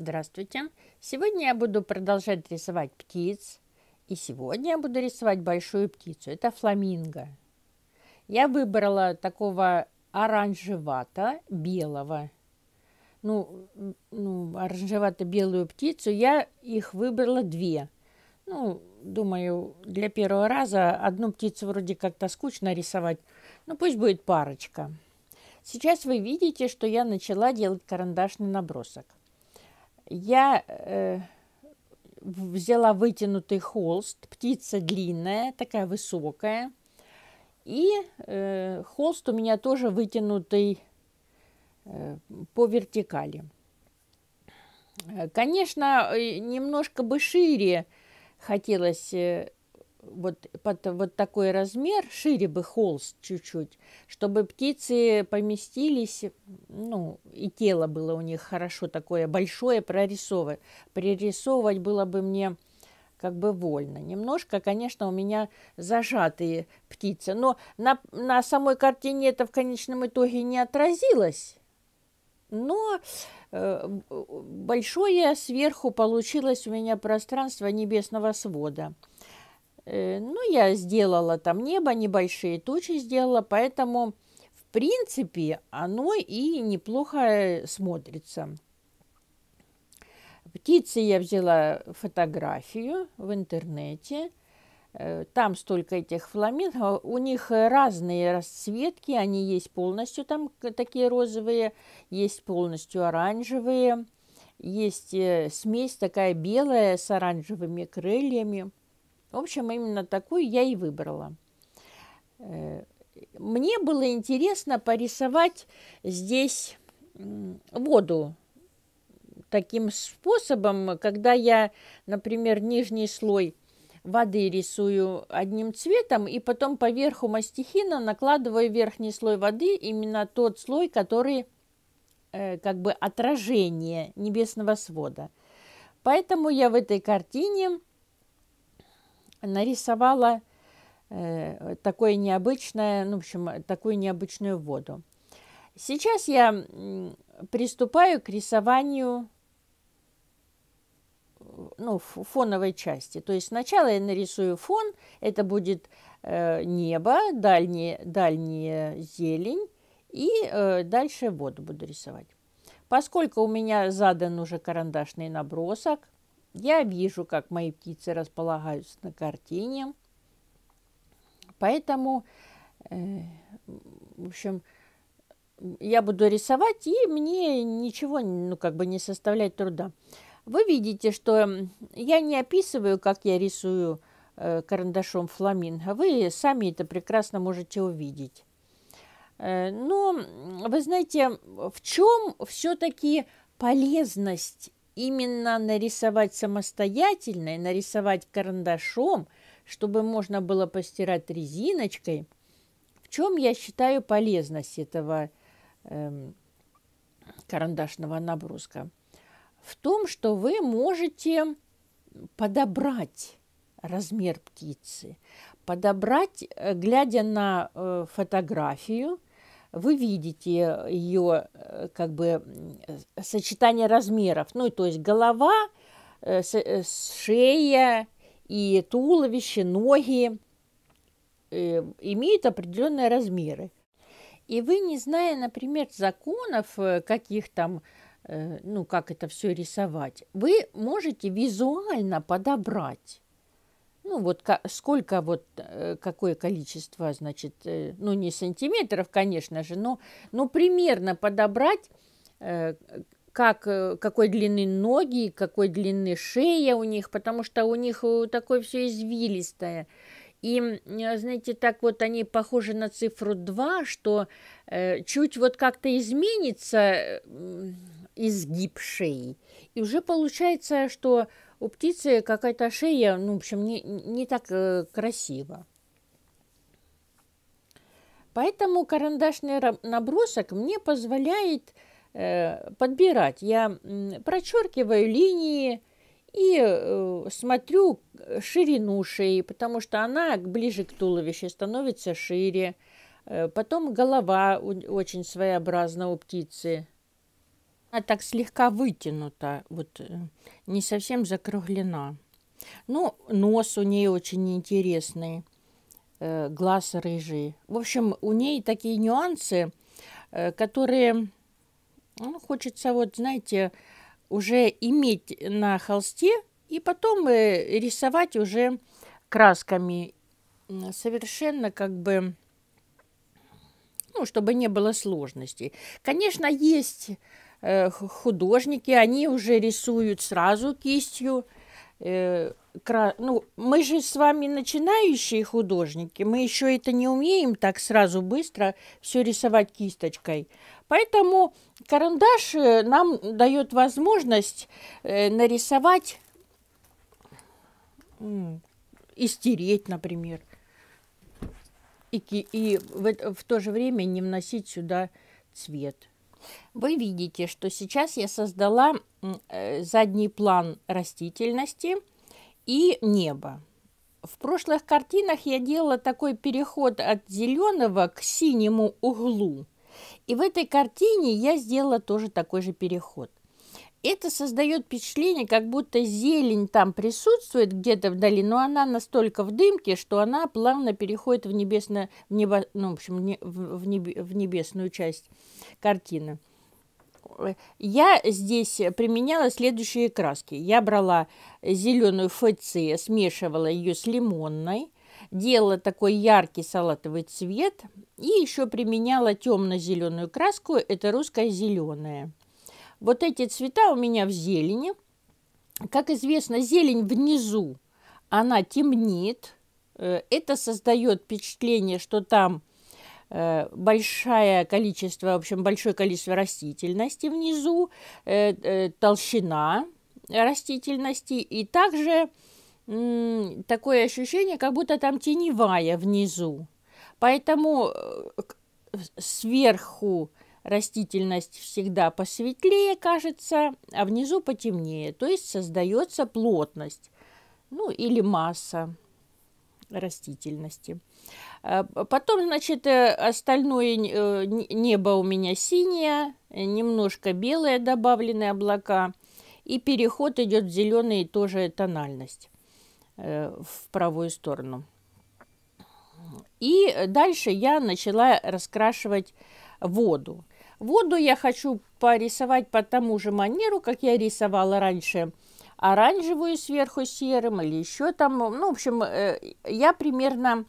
Здравствуйте! Сегодня я буду продолжать рисовать птиц. И сегодня я буду рисовать большую птицу. Это фламинго. Я выбрала такого оранжевато-белого. Ну, ну оранжевато-белую птицу. Я их выбрала две. Ну, думаю, для первого раза одну птицу вроде как-то скучно рисовать. Ну, пусть будет парочка. Сейчас вы видите, что я начала делать карандашный набросок. Я э, взяла вытянутый холст, птица длинная, такая высокая. И э, холст у меня тоже вытянутый э, по вертикали. Э, конечно, э, немножко бы шире хотелось э, вот, под вот такой размер, шире бы холст чуть-чуть, чтобы птицы поместились, ну, и тело было у них хорошо такое большое прорисовывать. Пририсовывать было бы мне как бы вольно. Немножко, конечно, у меня зажатые птицы, но на, на самой картине это в конечном итоге не отразилось. Но э, большое сверху получилось у меня пространство небесного свода – Э, ну, я сделала там небо, небольшие тучи сделала, поэтому, в принципе, оно и неплохо э, смотрится. Птицы я взяла фотографию в интернете. Э, там столько этих фламинго. У них разные расцветки. Они есть полностью там такие розовые, есть полностью оранжевые. Есть смесь такая белая с оранжевыми крыльями. В общем, именно такую я и выбрала. Э, мне было интересно порисовать здесь воду таким способом, когда я, например, нижний слой воды рисую одним цветом, и потом поверху мастихина накладываю верхний слой воды, именно тот слой, который э, как бы отражение небесного свода. Поэтому я в этой картине нарисовала э, такое необычное, ну, в общем, такую необычную воду. Сейчас я приступаю к рисованию ну, фоновой части. То есть сначала я нарисую фон, это будет э, небо, дальние, дальние зелень, и э, дальше воду буду рисовать. Поскольку у меня задан уже карандашный набросок, я вижу, как мои птицы располагаются на картине. Поэтому, э, в общем, я буду рисовать, и мне ничего, ну, как бы не составлять труда. Вы видите, что я не описываю, как я рисую э, карандашом фламинго. Вы сами это прекрасно можете увидеть. Э, но, вы знаете, в чем все-таки полезность именно нарисовать самостоятельно и нарисовать карандашом, чтобы можно было постирать резиночкой. В чем я считаю полезность этого эм, карандашного наброска? В том, что вы можете подобрать размер птицы, подобрать, э, глядя на э, фотографию, вы видите э, ее э, как бы э, сочетание размеров. Ну, то есть голова, шея и туловище, ноги имеют определенные размеры. И вы, не зная, например, законов, каких там, ну, как это все рисовать, вы можете визуально подобрать ну вот сколько вот, э, какое количество, значит, э, ну не сантиметров, конечно же, но, но примерно подобрать, э, как, какой длины ноги, какой длины шея у них, потому что у них такое все извилистое. И, знаете, так вот они похожи на цифру 2, что э, чуть вот как-то изменится изгиб шеи. И уже получается, что у птицы какая-то шея, ну, в общем, не, не так э, красиво. Поэтому карандашный набросок мне позволяет э, подбирать. Я прочеркиваю линии и э, смотрю ширину шеи, потому что она ближе к туловищу становится шире. Э, потом голова очень своеобразна у птицы. Она так слегка вытянута, вот э, не совсем закруглена. Ну, нос у нее очень интересный, э, глаз рыжий. В общем, у ней такие нюансы, э, которые ну, хочется, вот, знаете, уже иметь на холсте и потом э, рисовать уже красками. Совершенно как бы, ну, чтобы не было сложностей. Конечно, есть Э, художники, они уже рисуют сразу кистью. Э, ну, мы же с вами начинающие художники, мы еще это не умеем так сразу быстро все рисовать кисточкой. Поэтому карандаш э, нам дает возможность нарисовать и стереть, например. И, и в, в то же время не вносить сюда цвет. Вы видите, что сейчас я создала э, задний план растительности и небо. В прошлых картинах я делала такой переход от зеленого к синему углу. И в этой картине я сделала тоже такой же переход это создает впечатление, как будто зелень там присутствует где-то вдали, но она настолько в дымке, что она плавно переходит в, небесную в, небо, ну, в, общем, в, небе, в небесную часть картины. Я здесь применяла следующие краски. Я брала зеленую ФЦ, смешивала ее с лимонной, делала такой яркий салатовый цвет и еще применяла темно-зеленую краску, это русская зеленая. Вот эти цвета у меня в зелени. Как известно, зелень внизу, она темнит. Э, это создает впечатление, что там э, большое количество, в общем, большое количество растительности внизу, э, толщина растительности и также такое ощущение, как будто там теневая внизу. Поэтому сверху растительность всегда посветлее кажется, а внизу потемнее, то есть создается плотность, ну или масса растительности. А, потом, значит, э, остальное э, небо у меня синее, немножко белое добавлены облака, и переход идет в зеленый тоже тональность э, в правую сторону. И дальше я начала раскрашивать воду. Воду я хочу порисовать по тому же манеру, как я рисовала раньше оранжевую сверху серым или еще там. Ну, в общем, э, я примерно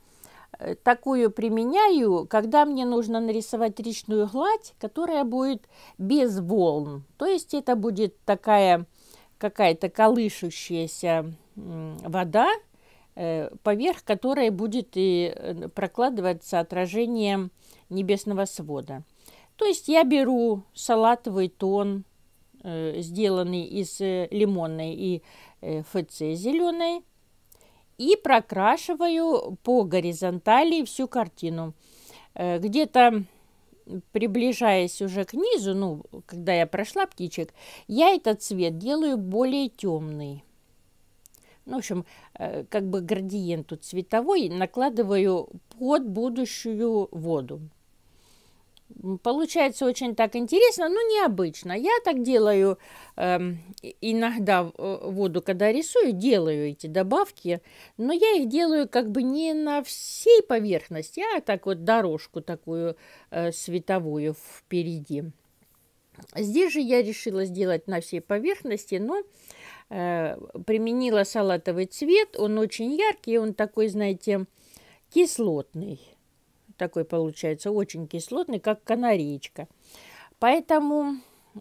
э, такую применяю, когда мне нужно нарисовать речную гладь, которая будет без волн. То есть это будет такая какая-то колышущаяся вода, Э, поверх которой будет и э, прокладываться отражение небесного свода. То есть я беру салатовый тон, э, сделанный из лимонной и ФЦ зеленой, и прокрашиваю по горизонтали всю картину. Где-то приближаясь уже к низу, ну, когда я прошла птичек, я этот цвет делаю более темный. Ну, в общем, э, как бы градиент тут цветовой, накладываю под будущую воду. Получается очень так интересно, но необычно. Я так делаю эм, э, иногда воду, когда рисую, делаю эти добавки, но я их делаю как бы не на всей поверхности, а так вот дорожку такую э, световую впереди. Здесь же я решила сделать на всей поверхности, но э, Э, применила салатовый цвет. Он очень яркий, он такой, знаете, кислотный. Такой получается, очень кислотный, как канареечка. Поэтому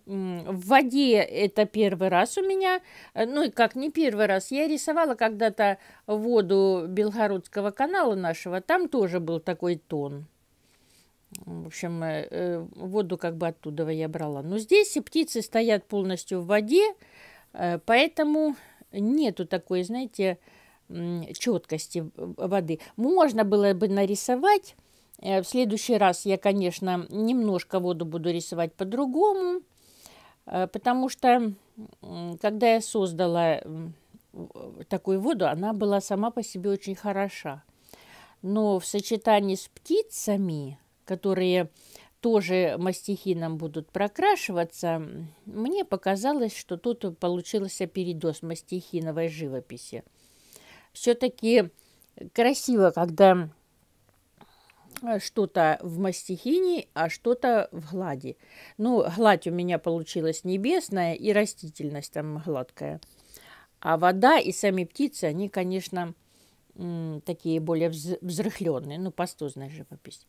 в воде это первый раз у меня, э, ну и как не первый раз, я рисовала когда-то воду Белгородского канала нашего, там тоже был такой тон. В общем, э, воду как бы оттуда я брала. Но здесь и птицы стоят полностью в воде, Э, поэтому нету такой, знаете, четкости воды. Можно было бы нарисовать. Э, в следующий раз я, конечно, немножко воду буду рисовать по-другому, э, потому что, когда я создала такую воду, она была сама по себе очень хороша. Но в сочетании с птицами, которые тоже мастихином будут прокрашиваться, мне показалось, что тут получился передоз мастихиновой живописи. Все-таки красиво, когда э, что-то в мастихине, а что-то в глади. Ну, гладь у меня получилась небесная и растительность там гладкая. А вода и сами птицы, они, конечно, такие более взрыхленные, ну, пастозная живопись.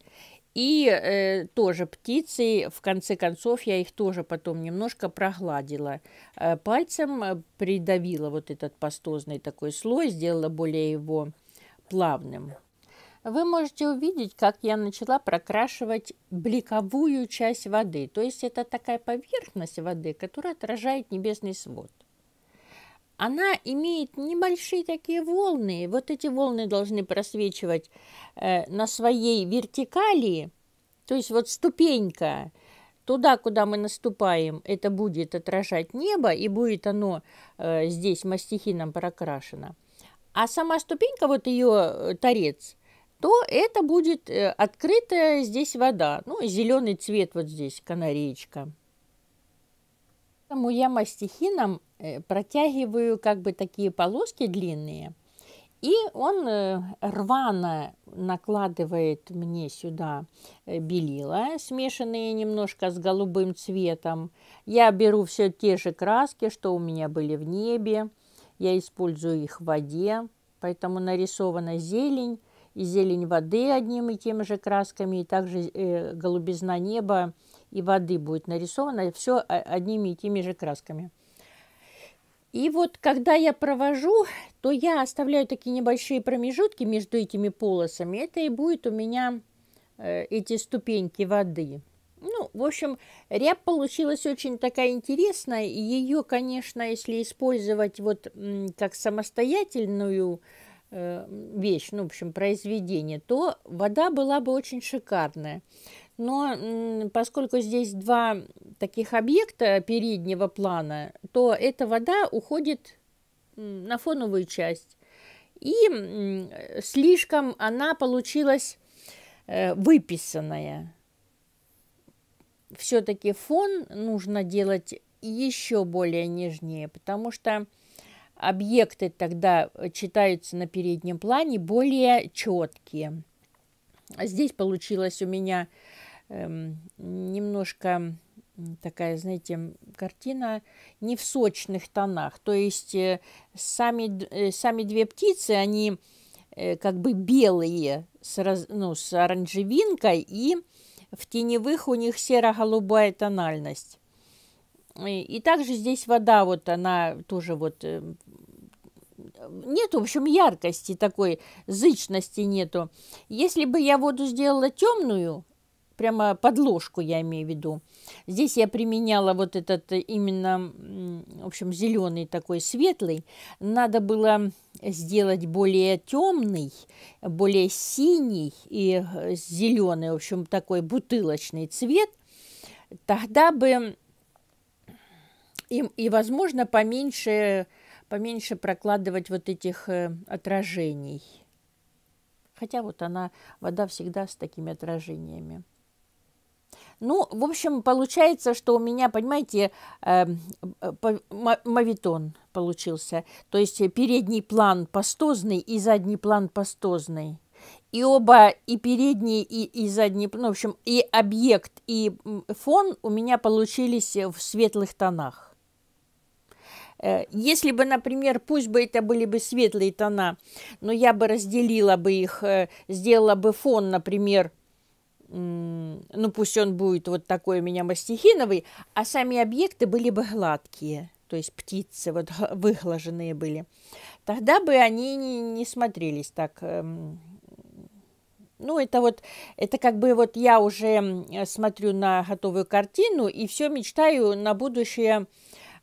И э, тоже птицы, в конце концов, я их тоже потом немножко прогладила э, пальцем, э, придавила вот этот пастозный такой слой, сделала более его плавным. Вы можете увидеть, как я начала прокрашивать бликовую часть воды, то есть это такая поверхность воды, которая отражает небесный свод она имеет небольшие такие волны. Вот эти волны должны просвечивать э, на своей вертикали, то есть вот ступенька, туда, куда мы наступаем, это будет отражать небо, и будет оно э, здесь мастихином прокрашено. А сама ступенька, вот ее э, торец, то это будет э, открытая здесь вода. Ну, зеленый цвет вот здесь, канареечка. Поэтому я мастихином Э, протягиваю как бы такие полоски длинные, и он э, рвано накладывает мне сюда э, белила, смешанные немножко с голубым цветом. Я беру все те же краски, что у меня были в небе. Я использую их в воде, поэтому нарисована зелень и зелень воды одним и тем же красками, и также голубизна неба и воды будет нарисована, все одними и теми же красками. И вот когда я провожу, то я оставляю такие небольшие промежутки между этими полосами. Это и будет у меня э, эти ступеньки воды. Ну, в общем, ряб получилась очень такая интересная. ее, конечно, если использовать вот как самостоятельную э, вещь, ну, в общем, произведение, то вода была бы очень шикарная. Но поскольку здесь два таких объекта переднего плана, то эта вода уходит на фоновую часть. И слишком она получилась э, выписанная. Все-таки фон нужно делать еще более нежнее, потому что объекты тогда читаются на переднем плане более четкие. Здесь получилось у меня эм, немножко такая, знаете, картина не в сочных тонах. То есть э, сами, э, сами две птицы, они э, как бы белые с, раз, ну, с оранжевинкой, и в теневых у них серо-голубая тональность. И также здесь вода, вот она тоже вот нет, в общем, яркости такой, зычности нету. Если бы я воду сделала темную, прямо подложку я имею в виду. Здесь я применяла вот этот э, именно, в общем, зеленый такой светлый. Надо было сделать более темный, более синий и э, зеленый, в общем, такой бутылочный цвет. Тогда бы и, и возможно, поменьше, поменьше прокладывать вот этих э, отражений. Хотя вот она, вода всегда с такими отражениями. Ну, в общем, получается, что у меня, понимаете, эм, э, мавитон получился. То есть э, передний план пастозный и задний план пастозный. И оба, и передний, и, и задний, ну, в общем, и объект, и фон у меня получились э, в светлых тонах. Э, если бы, например, пусть бы это были бы светлые тона, но я бы разделила бы их, сделала бы фон, например, ну пусть он будет вот такой у меня мастихиновый, а сами объекты были бы гладкие, то есть птицы вот выглаженные были, тогда бы они не, не смотрелись так. Эм, ну, это вот, это как бы вот я уже смотрю на готовую картину и все мечтаю на будущее,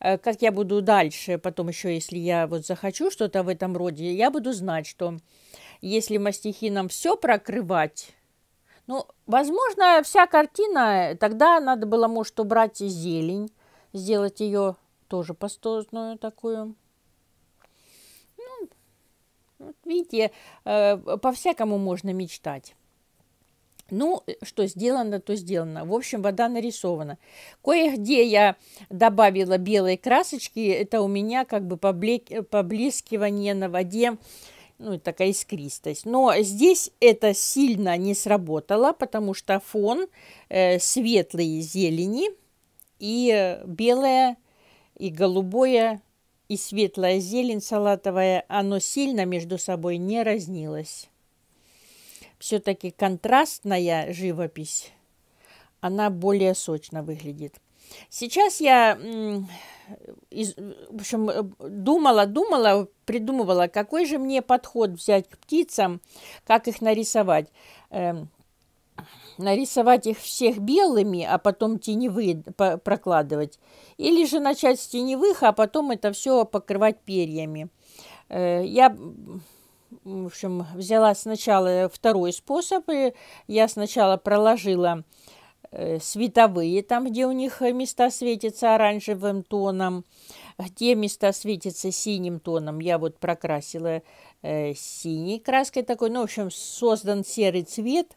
э, как я буду дальше, потом еще, если я вот захочу что-то в этом роде, я буду знать, что если мастихином все прокрывать, ну, возможно, вся картина, э, тогда надо было, может, убрать зелень, сделать ее тоже пастозную такую. Ну, видите, э, по-всякому можно мечтать. Ну, э, что сделано, то сделано. В общем, вода нарисована. Кое-где я добавила белой красочки. Это у меня как бы поблескивание на воде ну, такая искристость. Но здесь это сильно не сработало, потому что фон э, светлые зелени и белое, и голубое, и светлая зелень салатовая, оно сильно между собой не разнилось. Все-таки контрастная живопись, она более сочно выглядит. Сейчас я, в общем, э, думала, думала, придумывала, какой же мне подход взять к птицам, как их нарисовать эм, нарисовать их всех белыми, а потом теневые прокладывать, или же начать с теневых, а потом это все покрывать перьями. Э, я, в общем, взяла сначала второй способ, и я сначала проложила Э, световые, там, где у них э, места светятся оранжевым тоном, где места светятся синим тоном. Я вот прокрасила э, синей краской такой, ну, в общем, создан серый цвет.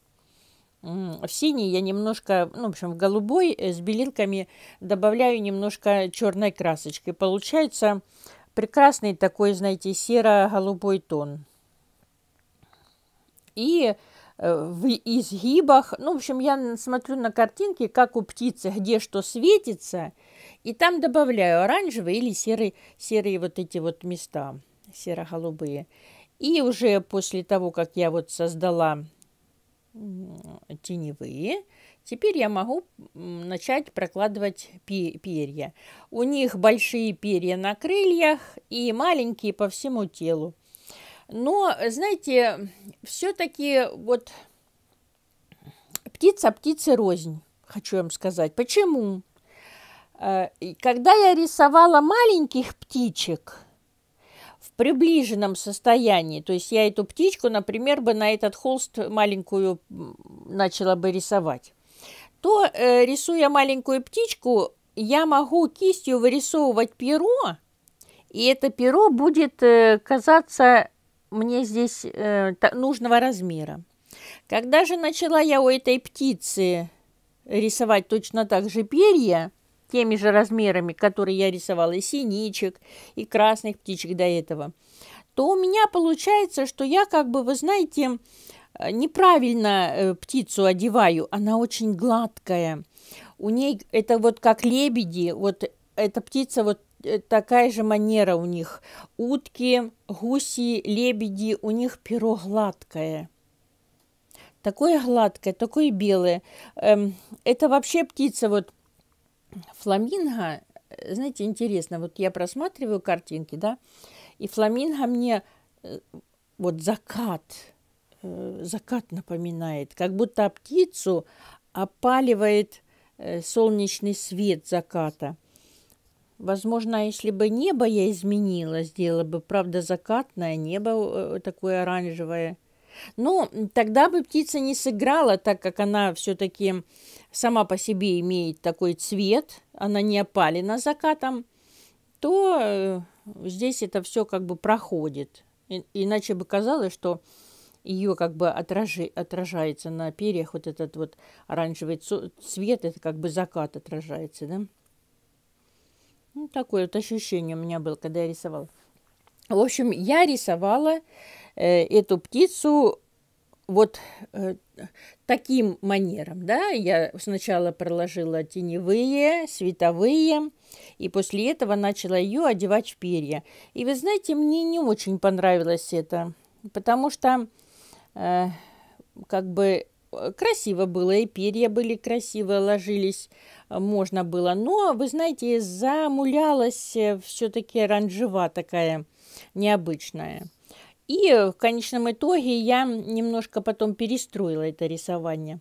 В синий я немножко, ну, в общем, в голубой э, с белилками добавляю немножко черной красочкой. Получается прекрасный такой, знаете, серо-голубой тон. И Э, в изгибах. Ну, в общем, я смотрю на картинки, как у птицы, где что светится, и там добавляю оранжевые или серые, серые вот эти вот места, серо-голубые. И уже после того, как я вот создала теневые, теперь я могу начать прокладывать перья. У них большие перья на крыльях и маленькие по всему телу. Но, э, знаете, все-таки вот птица птицы рознь, хочу вам сказать. Почему? Э, когда я рисовала маленьких птичек в приближенном состоянии, то есть я эту птичку, например, бы на этот холст маленькую начала бы рисовать, то, э, рисуя маленькую птичку, я могу кистью вырисовывать перо, и это перо будет казаться мне здесь э, нужного размера. Когда же начала я у этой птицы рисовать точно так же перья, теми же размерами, которые я рисовала и синичек, и красных птичек до этого, то у меня получается, что я как бы, вы знаете, э, неправильно э, птицу одеваю. Она очень гладкая. У ней это вот как лебеди, вот эта птица вот Э, такая же манера у них. Утки, гуси, лебеди, у них перо гладкое. Такое гладкое, такое белое. Эм, это вообще птица, вот фламинго, э, знаете, интересно, вот я просматриваю картинки, да, и фламинго мне э, вот закат, закат напоминает, как будто птицу опаливает солнечный свет заката – Возможно, а если бы небо я изменила, сделала бы, правда, закатное небо э, такое оранжевое. но ну, тогда бы птица не сыграла, так как она все-таки сама по себе имеет такой цвет, она не опалена закатом, то э, здесь это все как бы проходит. И, иначе бы казалось, что ее как бы отражи, отражается на перьях вот этот вот оранжевый цвет, это как бы закат отражается, да? Ну, такое вот ощущение у меня было, когда я рисовала. В общем, я рисовала э, эту птицу вот э, таким манером, да, я сначала проложила теневые, световые, и после этого начала ее одевать в перья. И вы знаете, мне не очень понравилось это, потому что э, как бы красиво было, и перья были красиво ложились, э, можно было. Но, вы знаете, замулялась э, все-таки оранжева такая необычная. И в конечном итоге я немножко потом перестроила это рисование.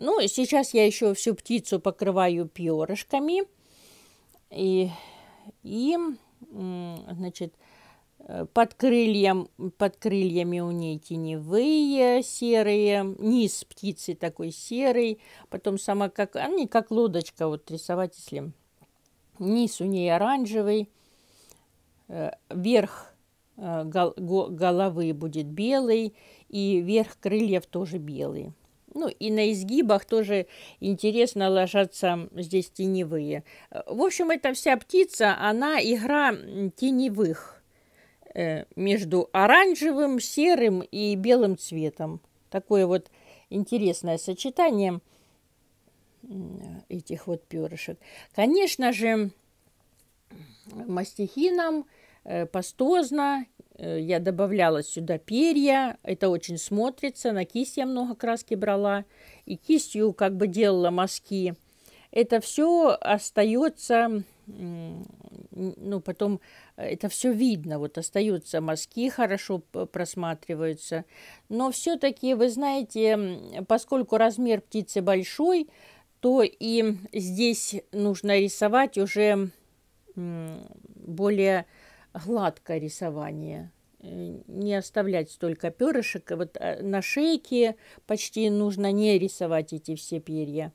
Ну, сейчас я еще всю птицу покрываю перышками. И, и значит, под, крыльям под крыльями у ней теневые серые, низ птицы такой серый, потом сама как, а, не как лодочка вот рисовать, если низ у нее оранжевый, э, верх э, головы будет белый, и верх крыльев тоже белый. Ну и на изгибах тоже интересно ложатся здесь теневые. Э, в общем, эта вся птица, она игра теневых – Э, между оранжевым, серым и белым цветом. Такое вот интересное сочетание этих вот перышек. Конечно же, мастихином э, пастозно. Э, я добавляла сюда перья. Это очень смотрится. На кисть я много краски брала. И кистью как бы делала мазки. Это все остается ну, потом э, это все видно, вот остаются мазки, хорошо просматриваются. Но все-таки, вы знаете, поскольку размер птицы большой, то и здесь нужно рисовать уже более гладкое рисование э, не оставлять столько перышек. Вот э, на шейке почти нужно не рисовать эти все перья,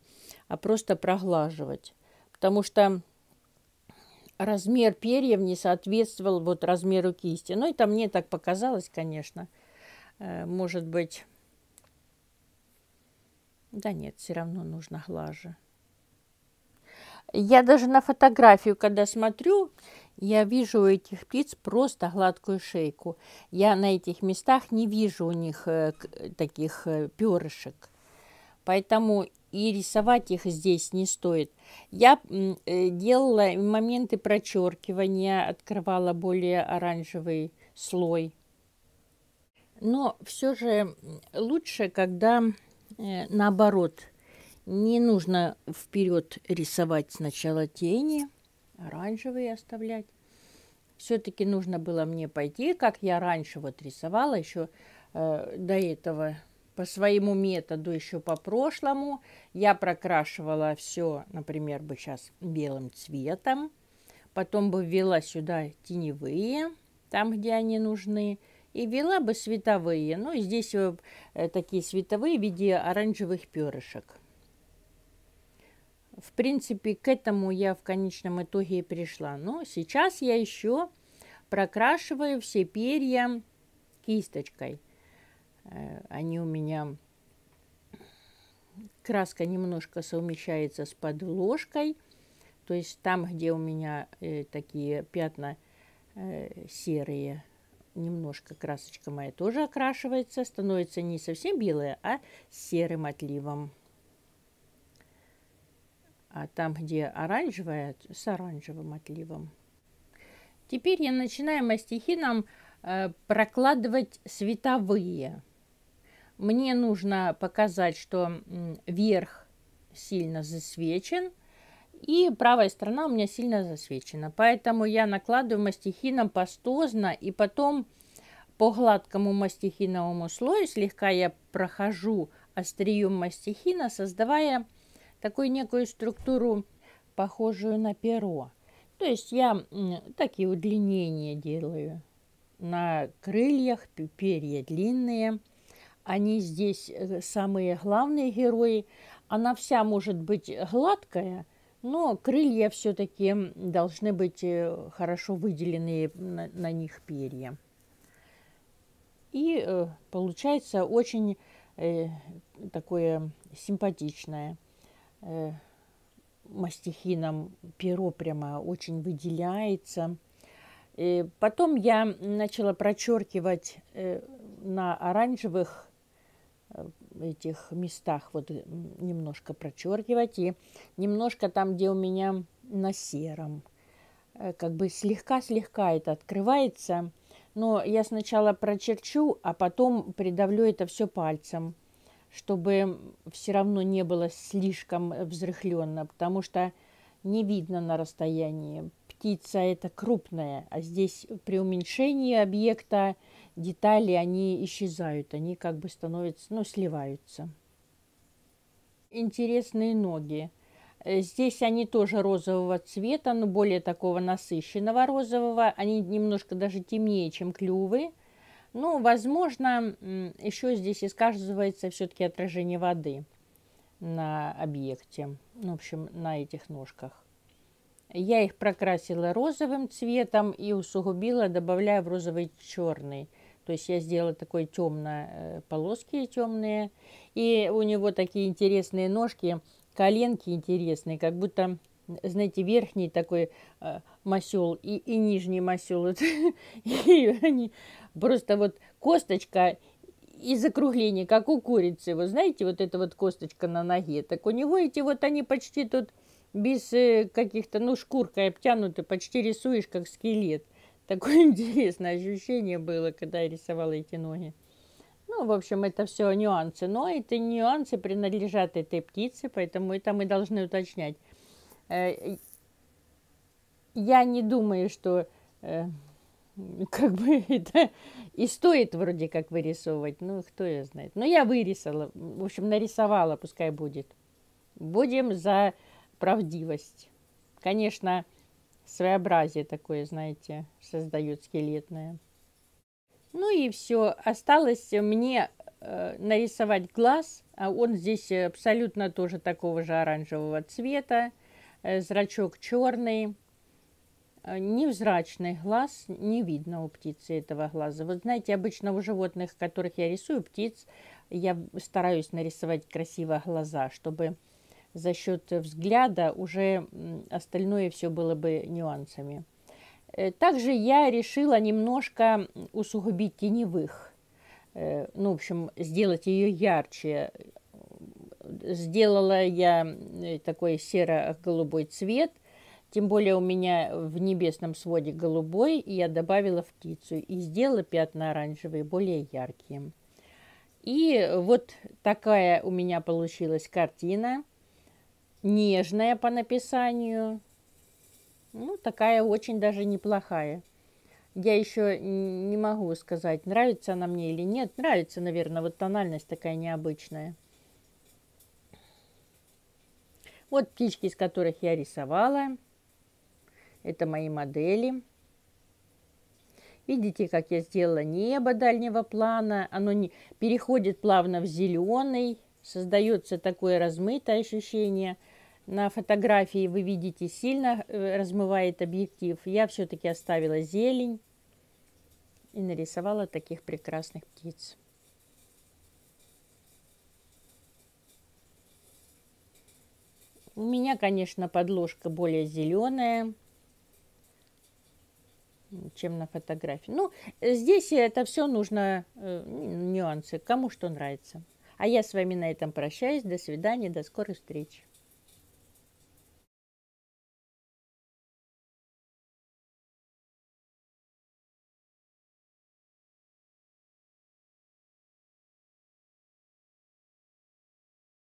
а просто проглаживать. Потому что размер перьев не соответствовал вот размеру кисти. Ну, это мне так показалось, конечно. Э, может быть... Да нет, все равно нужно глаже. Я даже на фотографию, когда смотрю, я вижу у этих птиц просто гладкую шейку. Я на этих местах не вижу у них э, таких э, перышек. Поэтому и рисовать их здесь не стоит. Я э, делала моменты прочеркивания, открывала более оранжевый слой. Но все же лучше, когда э, наоборот. Не нужно вперед рисовать сначала тени, оранжевые оставлять. Все-таки нужно было мне пойти, как я раньше вот рисовала еще э, до этого по своему методу еще по прошлому. Я прокрашивала все, например, бы сейчас белым цветом. Потом бы ввела сюда теневые, там, где они нужны. И вела бы световые. Ну, здесь вот э, такие световые в виде оранжевых перышек. В принципе, к этому я в конечном итоге и пришла. Но сейчас я еще прокрашиваю все перья кисточкой – Э, они у меня... Краска немножко совмещается с подложкой. То есть там, где у меня э, такие пятна э, серые, немножко красочка моя тоже окрашивается. Становится не совсем белая, а серым отливом. А там, где оранжевая, с оранжевым отливом. Теперь я начинаю мастихином э, прокладывать световые. Мне нужно показать, что верх сильно засвечен, и правая сторона у меня сильно засвечена. Поэтому я накладываю мастихином пастозно, и потом по гладкому мастихиновому слою слегка я прохожу острием мастихина, создавая такую некую структуру, похожую на перо. То есть я такие удлинения делаю на крыльях, перья длинные – они здесь э, самые главные герои. Она вся может быть гладкая, но крылья все-таки должны быть э, хорошо выделенные на, на них перья. И э, получается очень э, такое симпатичное. Э, мастихином перо прямо очень выделяется. И э, потом я начала прочеркивать на оранжевых этих местах вот э, немножко прочеркивать и немножко там, где у меня на сером, э, как бы слегка-слегка это открывается, но я сначала прочерчу, а потом придавлю это все пальцем, чтобы все равно не было слишком взрыхленно, потому что не видно на расстоянии, птица это крупная, а здесь при уменьшении объекта детали, они исчезают, они как бы становятся, ну, сливаются. Интересные ноги. Э, здесь они тоже розового цвета, но более такого насыщенного розового. Они немножко даже темнее, чем клювы. Ну, возможно, еще здесь искаживается все-таки отражение воды на объекте, ну, в общем, на этих ножках. Я их прокрасила розовым цветом и усугубила, добавляя в розовый черный. То есть я сделала такой темно полоски темные. И у него такие интересные ножки, коленки интересные, как будто, знаете, верхний такой э, масел и, и нижний масел. просто вот косточка и закругление, как у курицы. Вы знаете, вот эта вот косточка на ноге. Так у него эти вот они почти тут без э, каких-то, ну, шкуркой обтянуты, почти рисуешь как скелет. Такое интересное ощущение было, когда я рисовала эти ноги. Ну, в общем, это все нюансы. Но эти нюансы принадлежат этой птице, поэтому это мы должны уточнять. Э, я не думаю, что э, как бы это и стоит вроде как вырисовывать. Ну, кто ее знает. Но я вырисовала. В общем, нарисовала, пускай будет. Будем за правдивость. Конечно, своеобразие такое, знаете, создает скелетное. Ну и все. Осталось мне э, нарисовать глаз. А он здесь абсолютно тоже такого же оранжевого цвета. Э, зрачок черный. Э, невзрачный глаз. Не видно у птицы этого глаза. Вот знаете, обычно у животных, которых я рисую, птиц, я стараюсь нарисовать красиво глаза, чтобы за счет взгляда уже остальное все было бы нюансами. Э, также я решила немножко усугубить теневых. Э, ну, в общем, сделать ее ярче. Сделала я такой серо-голубой цвет. Тем более у меня в небесном своде голубой, и я добавила в птицу. И сделала пятна оранжевые, более яркие. И вот такая у меня получилась картина нежная по написанию. Ну, такая очень даже неплохая. Я еще не могу сказать, нравится она мне или нет. Нравится, наверное, вот тональность такая необычная. Вот птички, из которых я рисовала. Это мои модели. Видите, как я сделала небо дальнего плана. Оно не переходит плавно в зеленый. Создается такое размытое ощущение – на фотографии вы видите, сильно э, размывает объектив. Я все-таки оставила зелень и нарисовала таких прекрасных птиц. У меня, конечно, подложка более зеленая, чем на фотографии. Ну, здесь это все нужно, э, нюансы, кому что нравится. А я с вами на этом прощаюсь. До свидания, до скорой встречи.